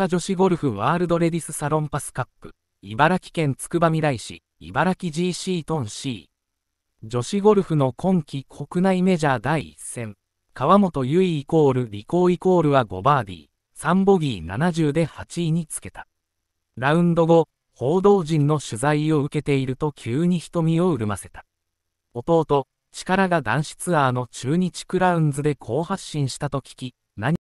カ女子ゴルフワールドレディスサロンパスカップ、茨城県つくばみらい市、茨城 GC トン C。女子ゴルフの今季国内メジャー第1戦、川本優衣イコール、リコーイコールは5バーディー、3ボギー70で8位につけた。ラウンド後、報道陣の取材を受けていると急に瞳を潤ませた。弟、力が男子ツアーの中日クラウンズで好発進したと聞き、